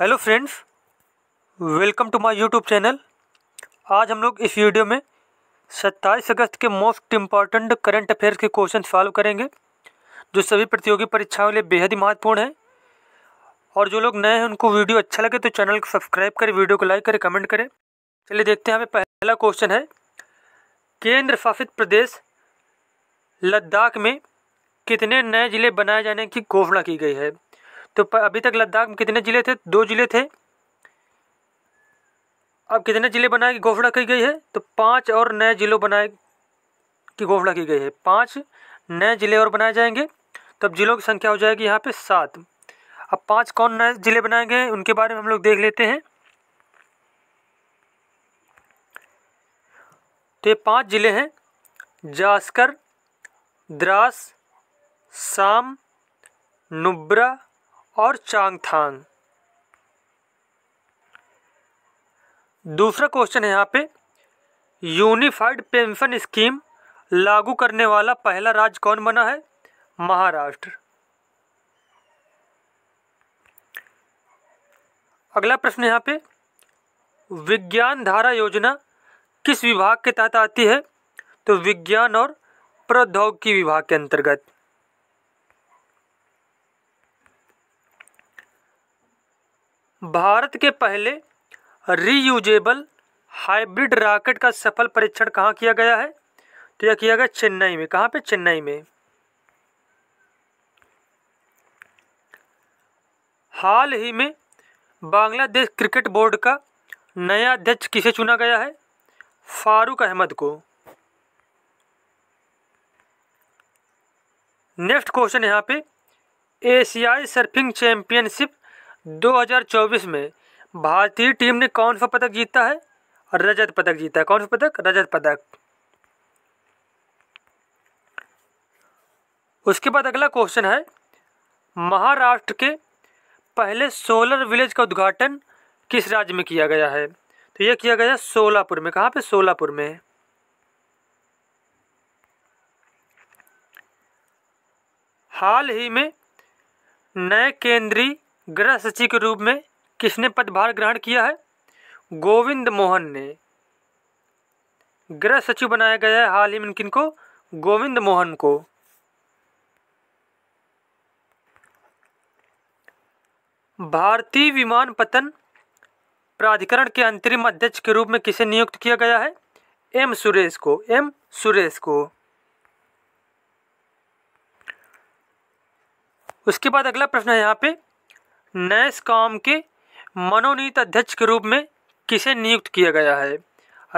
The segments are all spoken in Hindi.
hello friends welcome to my YouTube channel आज हम लोग इस वीडियो में 27 अगस्त के मोस्ट इम्पॉर्टेंट करंट अफेयर्स के क्वेश्चन सॉल्व करेंगे जो सभी प्रतियोगी परीक्षाओं के लिए बेहद ही महत्वपूर्ण है और जो लोग नए हैं उनको वीडियो अच्छा लगे तो चैनल को सब्सक्राइब करें वीडियो को लाइक करें कमेंट करें चलिए देखते हैं हमें पहला क्वेश्चन है केंद्र शासित प्रदेश लद्दाख में कितने नए ज़िले बनाए जाने की घोषणा की गई है तो अभी तक लद्दाख में कितने ज़िले थे दो ज़िले थे अब कितने ज़िले बनाए की घोषणा की गई है तो पाँच और नए ज़िलों बनाए की घोषणा की गई है पाँच नए ज़िले और बनाए जाएंगे तब ज़िलों की संख्या हो जाएगी यहाँ पे सात अब पांच कौन नए ज़िले बनाए गए उनके बारे में हम लोग देख लेते हैं तो ये पांच ज़िले हैं जास्कर द्रास शाम नुब्रा और चांगथांग दूसरा क्वेश्चन है यहाँ पे यूनिफाइड पेंशन स्कीम लागू करने वाला पहला राज्य कौन बना है महाराष्ट्र अगला प्रश्न यहाँ पे विज्ञान धारा योजना किस विभाग के तहत आती है तो विज्ञान और प्रौद्योगिकी विभाग के अंतर्गत भारत के पहले रीयूजेबल हाइब्रिड रॉकेट का सफल परीक्षण कहाँ किया गया है तो यह किया गया चेन्नई में कहाँ पे चेन्नई में हाल ही में बांग्लादेश क्रिकेट बोर्ड का नया अध्यक्ष किसे चुना गया है फारूक अहमद को नेक्स्ट क्वेश्चन यहाँ पे एशियाई सर्फिंग चैंपियनशिप 2024 में भारतीय टीम ने कौन सा पदक जीता है रजत पदक जीता है कौन सा पदक रजत पदक उसके बाद अगला क्वेश्चन है महाराष्ट्र के पहले सोलर विलेज का उद्घाटन किस राज्य में किया गया है तो यह किया गया सोलापुर में कहाँ पे सोलापुर में हाल ही में नए केंद्रीय गृह सचिव के रूप में किसने पदभार ग्रहण किया है गोविंद मोहन ने गृह सचिव बनाया गया है हाल ही में को गोविंद मोहन को भारतीय विमान पतन प्राधिकरण के अंतरिम अध्यक्ष के रूप में किसे नियुक्त किया गया है एम सुरेश को एम सुरेश को उसके बाद अगला प्रश्न है यहाँ पे नैसकॉम के मनोनीत अध्यक्ष के रूप में किसे नियुक्त किया गया है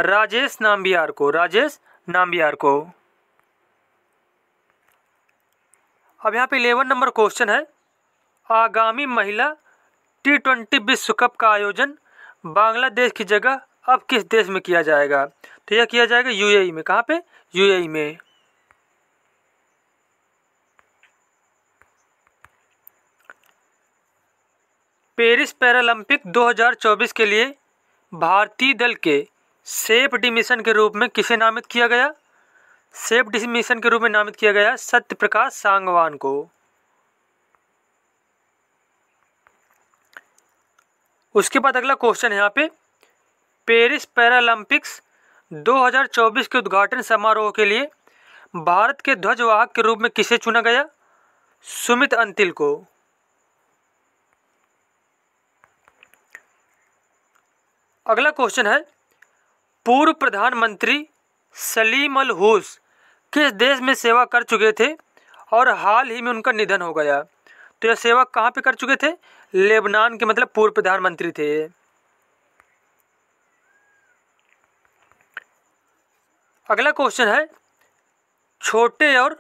राजेश नाम्बियार को राजेश नाम्बियार को अब यहाँ पे इलेवन नंबर क्वेश्चन है आगामी महिला टी ट्वेंटी विश्व कप का आयोजन बांग्लादेश की जगह अब किस देश में किया जाएगा तो यह किया जाएगा यूएई में कहाँ पे यूएई में पेरिस पैरालंपिक 2024 के लिए भारतीय दल के सेफ डिमिशन के रूप में किसे नामित किया गया सेफ डिमिशन के रूप में नामित किया गया सत्य प्रकाश सांगवान को उसके बाद अगला क्वेश्चन है यहाँ पे पेरिस पैरालंपिक्स 2024 के उद्घाटन समारोह के लिए भारत के ध्वजवाहक के रूप में किसे चुना गया सुमित अंतिल को अगला क्वेश्चन है पूर्व प्रधानमंत्री सलीम अल हुस किस देश में सेवा कर चुके थे और हाल ही में उनका निधन हो गया तो यह सेवा कहाँ पे कर चुके थे लेबनान के मतलब पूर्व प्रधानमंत्री थे अगला क्वेश्चन है छोटे और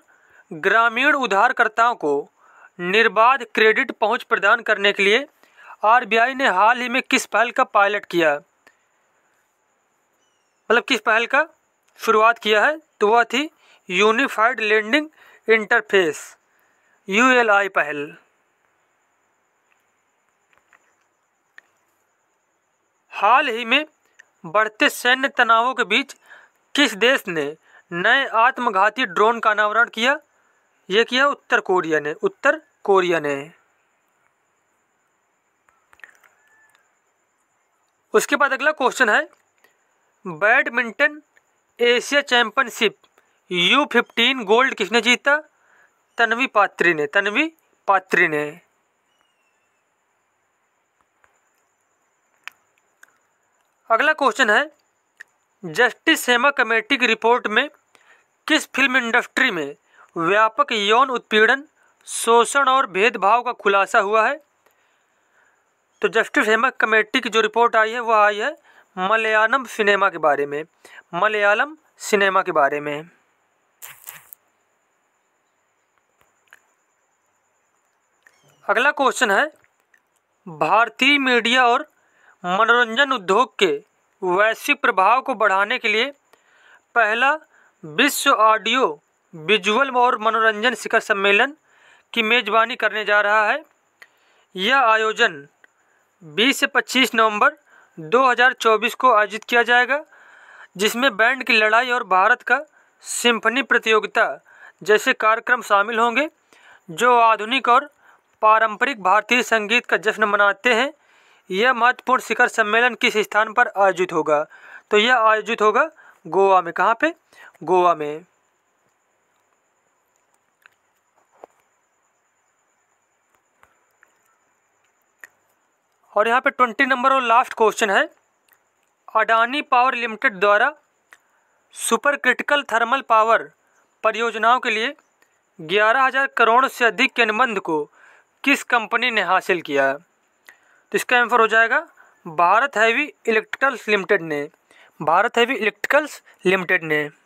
ग्रामीण उधारकर्ताओं को निर्बाध क्रेडिट पहुंच प्रदान करने के लिए आरबीआई ने हाल ही में किस पहल का पायलट किया मतलब किस पहल का शुरुआत किया है तो वह थी यूनिफाइड लैंडिंग इंटरफेस यूएलआई पहल हाल ही में बढ़ते सैन्य तनावों के बीच किस देश ने नए आत्मघाती ड्रोन का अनावरण किया यह किया उत्तर कोरिया ने उत्तर कोरिया ने उसके बाद अगला क्वेश्चन है badminton Asia championship U fifteen gold किसने जीता तन्वी पात्री ने तन्वी पात्री ने अगला क्वेश्चन है जस्टिस हेमा कमेटी की रिपोर्ट में किस फिल्म इंडस्ट्री में व्यापक यौन उत्पीड़न शोषण और भेदभाव का खुलासा हुआ है तो जस्टिस हेमा कमेटी की जो रिपोर्ट आई है वह आई है मलयालम सिनेमा के बारे में मलयालम सिनेमा के बारे में अगला क्वेश्चन है भारतीय मीडिया और मनोरंजन उद्योग के वैश्विक प्रभाव को बढ़ाने के लिए पहला विश्व ऑडियो विजुअल और मनोरंजन शिखर सम्मेलन की मेज़बानी करने जा रहा है यह आयोजन 20 से 25 नवंबर 2024 को आयोजित किया जाएगा जिसमें बैंड की लड़ाई और भारत का सिंफनी प्रतियोगिता जैसे कार्यक्रम शामिल होंगे जो आधुनिक और पारंपरिक भारतीय संगीत का जश्न मनाते हैं यह महत्वपूर्ण शिखर सम्मेलन किस स्थान पर आयोजित होगा तो यह आयोजित होगा गोवा में कहाँ पे गोवा में और यहाँ पे ट्वेंटी नंबर और लास्ट क्वेश्चन है अडानी पावर लिमिटेड द्वारा सुपर क्रिटिकल थर्मल पावर परियोजनाओं के लिए ग्यारह हज़ार करोड़ से अधिक के अनुबंध को किस कंपनी ने हासिल किया है तो इसका आंसर हो जाएगा भारत हैवी इलेक्ट्रिकल्स लिमिटेड ने भारत हैवी इलेक्ट्रिकल्स लिमिटेड ने